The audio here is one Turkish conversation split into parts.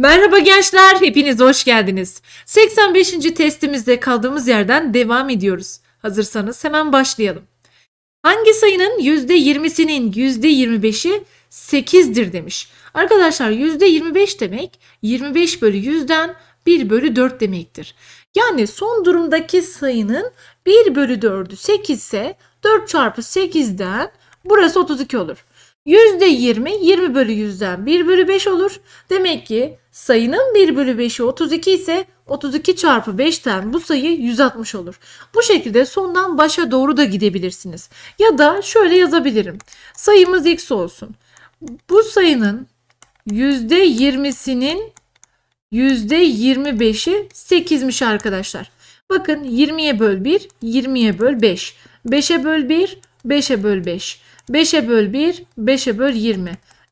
Merhaba gençler, hepiniz hoş geldiniz. 85. testimizde kaldığımız yerden devam ediyoruz. Hazırsanız hemen başlayalım. Hangi sayının %20'sinin %25'i 8'dir demiş. Arkadaşlar %25 demek 25 bölü 100'den 1 bölü 4 demektir. Yani son durumdaki sayının 1 bölü 4'ü 8 ise 4 çarpı 8'den burası 32 olur. %20 20 bölü 100'den 1 bölü 5 olur. Demek ki sayının 1 bölü 5'i 32 ise 32 çarpı 5'ten bu sayı 160 olur. Bu şekilde sondan başa doğru da gidebilirsiniz. Ya da şöyle yazabilirim. Sayımız x olsun. Bu sayının %20'sinin %25'i 8'miş arkadaşlar. Bakın 20'ye böl 1, 20'ye böl 5. 5'e böl 1, 5'e böl 5. 5'e böl 1, 5'e böl 20.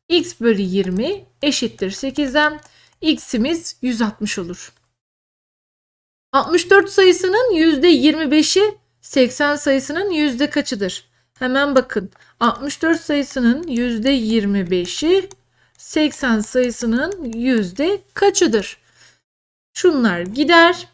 x bölü 20 eşittir 8'den. x'imiz 160 olur. 64 sayısının %25'i 80 sayısının yüzde kaçıdır? Hemen bakın. 64 sayısının %25'i 80 sayısının yüzde kaçıdır? Şunlar gider.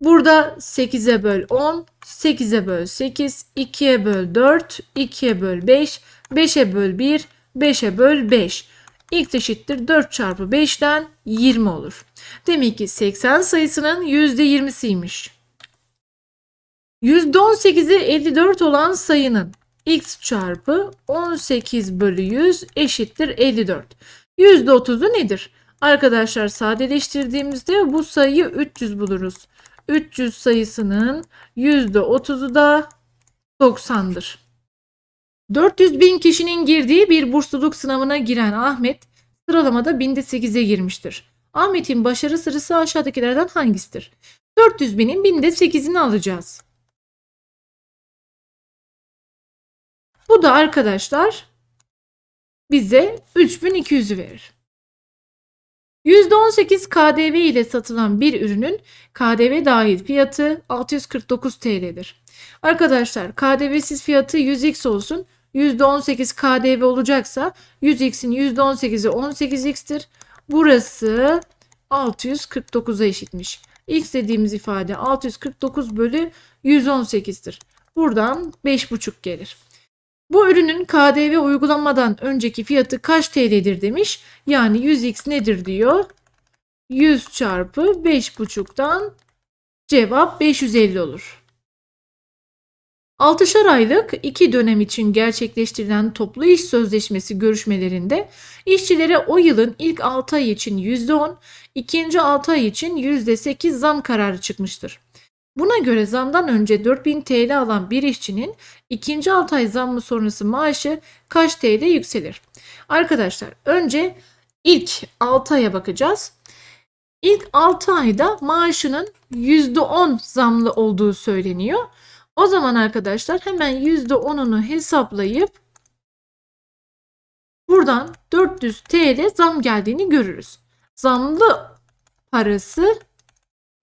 Burada 8'e böl 10, 8'e böl 8, 2'ye böl 4, 2'ye böl 5, 5'e böl 1, 5'e böl 5. X eşittir 4 çarpı 5'ten 20 olur. Demek ki 80 sayısının %20'siymiş. %18'i 54 olan sayının x çarpı 18 bölü 100 eşittir 54. %30'u nedir? Arkadaşlar sadeleştirdiğimizde bu sayıyı 300 buluruz. 300 sayısının %30'u da 90'dır. 400 bin kişinin girdiği bir bursluluk sınavına giren Ahmet sıralamada binde 8'e girmiştir. Ahmet'in başarı sırası aşağıdakilerden hangisidir? 400 binin binde 8'ini alacağız. Bu da arkadaşlar bize 3200'ü verir. %18 KDV ile satılan bir ürünün KDV dahil fiyatı 649 TL'dir. Arkadaşlar KDV'siz fiyatı 100x olsun. %18 KDV olacaksa 100x'in %18'i 18x'tir. Burası 649'a eşitmiş. X dediğimiz ifade 649 bölü 118'tir. Buradan 5,5 gelir. Bu ürünün KDV uygulanmadan önceki fiyatı kaç TL'dir demiş. Yani 100x nedir diyor. 100 çarpı 5,5'tan cevap 550 olur. 6'şar aylık iki dönem için gerçekleştirilen toplu iş sözleşmesi görüşmelerinde işçilere o yılın ilk 6 ay için %10, ikinci 6 ay için %8 zam kararı çıkmıştır. Buna göre zamdan önce 4000 TL alan bir işçinin ikinci 6 ay zammı sonrası maaşı kaç TL yükselir? Arkadaşlar önce ilk 6 aya bakacağız. İlk 6 ayda maaşının %10 zamlı olduğu söyleniyor. O zaman arkadaşlar hemen %10'unu hesaplayıp buradan 400 TL zam geldiğini görürüz. Zamlı parası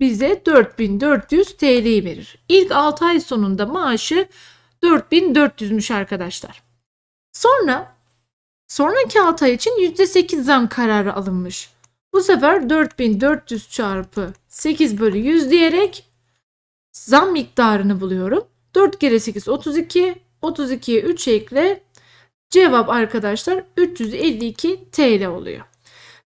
bize 4400 TL verir. İlk 6 ay sonunda maaşı 4400'müş arkadaşlar. Sonra sonraki 6 ay için %8 zam kararı alınmış. Bu sefer 4400 çarpı 8 bölü 100 diyerek zam miktarını buluyorum. 4 kere 8 32. 32'ye 3 ekle. Cevap arkadaşlar 352 TL oluyor.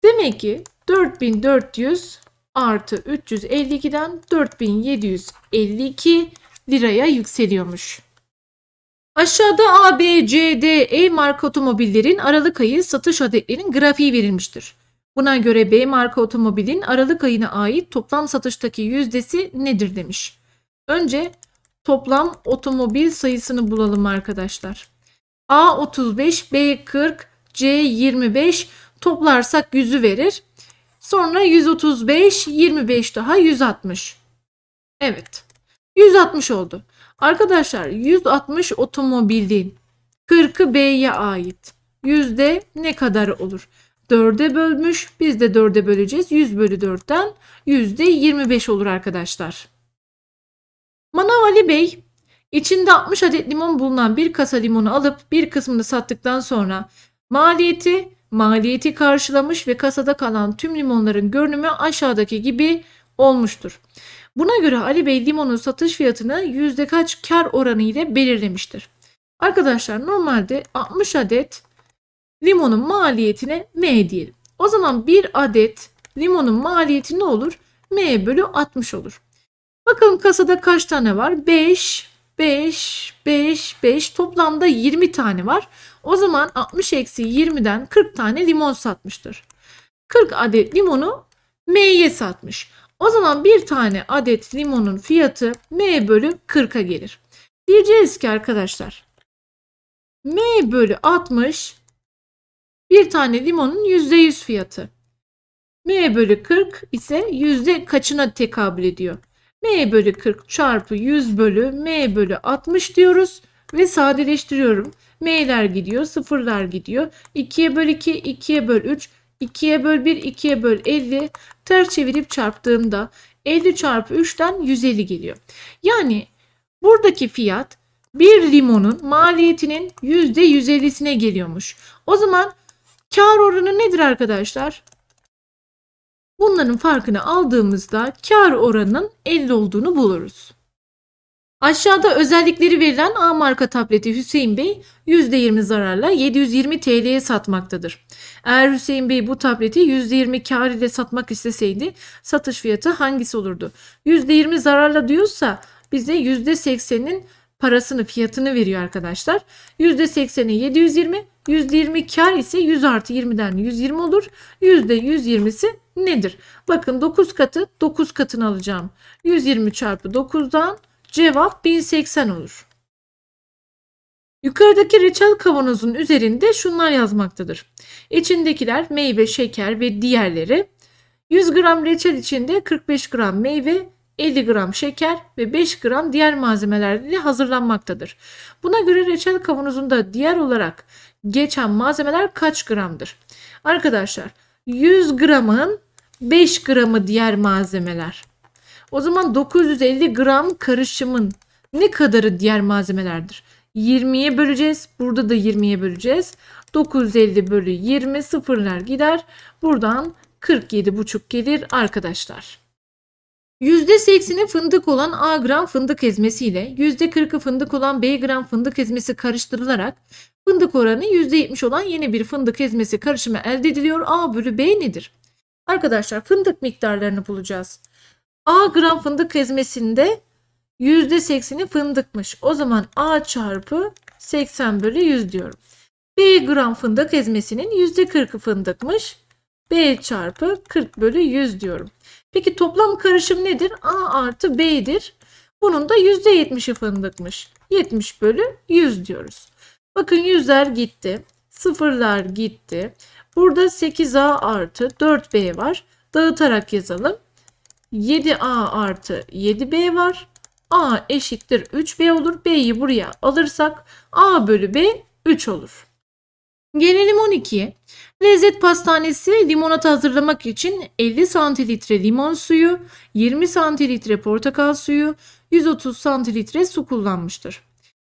Demek ki 4400 artı 352'den 4752 liraya yükseliyormuş. Aşağıda ABCDE marka otomobillerin Aralık ayı satış adetlerinin grafiği verilmiştir. Buna göre B marka otomobilin Aralık ayına ait toplam satıştaki yüzdesi nedir demiş. Önce toplam otomobil sayısını bulalım arkadaşlar. A 35, B 40, C 25 toplarsak 100'ü verir. Sonra 135, 25 daha 160. Evet. 160 oldu. Arkadaşlar 160 otomobilin 40'ı B'ye ait. Yüzde ne kadar olur? 4'e bölmüş. Biz de 4'e böleceğiz. 100 bölü 4'ten yüzde 25 olur arkadaşlar. Manav Ali Bey içinde 60 adet limon bulunan bir kasa limonu alıp bir kısmını sattıktan sonra maliyeti maliyeti karşılamış ve kasada kalan tüm limonların görünümü aşağıdaki gibi olmuştur. Buna göre Ali Bey limonun satış fiyatını yüzde kaç kar oranı ile belirlemiştir. Arkadaşlar normalde 60 adet limonun maliyetine M diyelim. O zaman 1 adet limonun maliyeti ne olur? M bölü 60 olur. Bakalım kasada kaç tane var? 5, 5, 5, 5 toplamda 20 tane var. O zaman 60 eksi 20'den 40 tane limon satmıştır. 40 adet limonu M'ye satmış. O zaman bir tane adet limonun fiyatı M bölü 40'a gelir. Diyeceğiz ki arkadaşlar M bölü 60 bir tane limonun %100 fiyatı. M bölü 40 ise yüzde kaçına tekabül ediyor? M bölü 40 çarpı 100 bölü M bölü 60 diyoruz ve sadeleştiriyorum m'ler gidiyor, sıfırlar gidiyor. 2'ye böl 2, 2'ye böl 3, 2'ye böl 1, 2'ye böl 50. Ter çevirip çarptığımda 50 çarpı 3'ten 150 geliyor. Yani buradaki fiyat bir limonun maliyetinin %150'sine geliyormuş. O zaman kar oranı nedir arkadaşlar? Bunların farkını aldığımızda kar oranının 50 olduğunu buluruz. Aşağıda özellikleri verilen A marka tableti Hüseyin Bey %20 zararla 720 TL'ye satmaktadır. Eğer Hüseyin Bey bu tableti %20 kar ile satmak isteseydi satış fiyatı hangisi olurdu? %20 zararla diyorsa bize %80'in parasını fiyatını veriyor arkadaşlar. %80'e 720, %20 kar ise 100 artı 20'den 120 olur. %120'si nedir? Bakın 9 katı 9 katını alacağım. 120 çarpı 9'dan Cevap 1080 olur. Yukarıdaki reçel kavanozun üzerinde şunlar yazmaktadır. İçindekiler meyve, şeker ve diğerleri. 100 gram reçel içinde 45 gram meyve, 50 gram şeker ve 5 gram diğer malzemelerle hazırlanmaktadır. Buna göre reçel kavanozunda diğer olarak geçen malzemeler kaç gramdır? Arkadaşlar 100 gramın 5 gramı diğer malzemeler. O zaman 950 gram karışımın ne kadarı diğer malzemelerdir? 20'ye böleceğiz. Burada da 20'ye böleceğiz. 950 bölü 20 sıfırlar gider. Buradan 47,5 gelir arkadaşlar. %80'i fındık olan A gram fındık ezmesi ile %40'ı fındık olan B gram fındık ezmesi karıştırılarak fındık oranı %70 olan yeni bir fındık ezmesi karışımı elde ediliyor. A bölü B nedir? Arkadaşlar fındık miktarlarını bulacağız. A gram fındık ezmesinde %80'i fındıkmış. O zaman A çarpı 80 bölü 100 diyorum. B gram fındık ezmesinin %40'ı fındıkmış. B çarpı 40 bölü 100 diyorum. Peki toplam karışım nedir? A artı B'dir. Bunun da %70'i fındıkmış. 70 bölü 100 diyoruz. Bakın yüzler gitti. Sıfırlar gitti. Burada 8A artı 4B var. Dağıtarak yazalım. 7a artı 7b var. a eşittir 3b olur. b'yi buraya alırsak a bölü b 3 olur. Gelelim 12'ye. Lezzet pastanesi limonata hazırlamak için 50 santilitre limon suyu, 20 santilitre portakal suyu, 130 santilitre su kullanmıştır.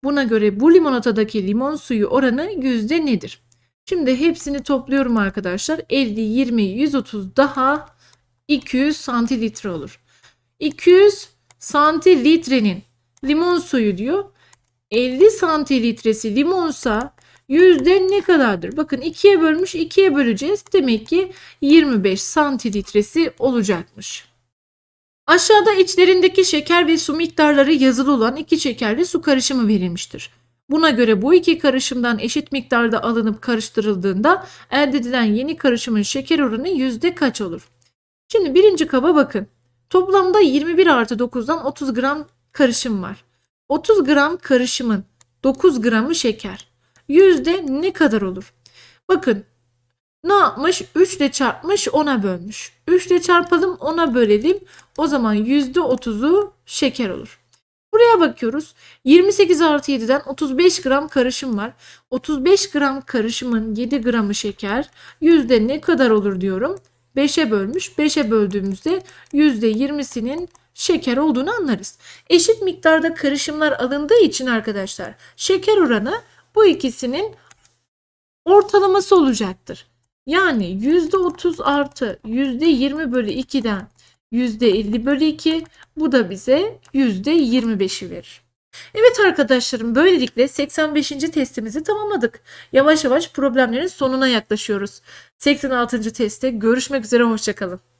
Buna göre bu limonatadaki limon suyu oranı yüzde nedir? Şimdi hepsini topluyorum arkadaşlar. 50, 20, 130 daha 200 santilitre olur. 200 santilitrenin limon suyu diyor. 50 santilitresi limonsa yüzde ne kadardır? Bakın 2'ye bölmüş 2'ye böleceğiz. Demek ki 25 santilitresi olacakmış. Aşağıda içlerindeki şeker ve su miktarları yazılı olan iki şekerli su karışımı verilmiştir. Buna göre bu iki karışımdan eşit miktarda alınıp karıştırıldığında elde edilen yeni karışımın şeker oranı yüzde kaç olur? Şimdi birinci kaba bakın. Toplamda 21 artı 9'dan 30 gram karışım var. 30 gram karışımın 9 gramı şeker. Yüzde ne kadar olur? Bakın ne yapmış? 3 ile çarpmış 10'a bölmüş. 3 ile çarpalım 10'a bölelim. O zaman yüzde %30'u şeker olur. Buraya bakıyoruz. 28 artı 7'den 35 gram karışım var. 35 gram karışımın 7 gramı şeker. Yüzde ne kadar olur diyorum. 5'e bölmüş. 5'e böldüğümüzde %20'sinin şeker olduğunu anlarız. Eşit miktarda karışımlar alındığı için arkadaşlar şeker oranı bu ikisinin ortalaması olacaktır. Yani %30 artı %20 bölü 2'den %50 bölü 2 bu da bize %25'i verir. Evet arkadaşlarım böylelikle 85. testimizi tamamladık. Yavaş yavaş problemlerin sonuna yaklaşıyoruz. 86. teste görüşmek üzere hoşçakalın.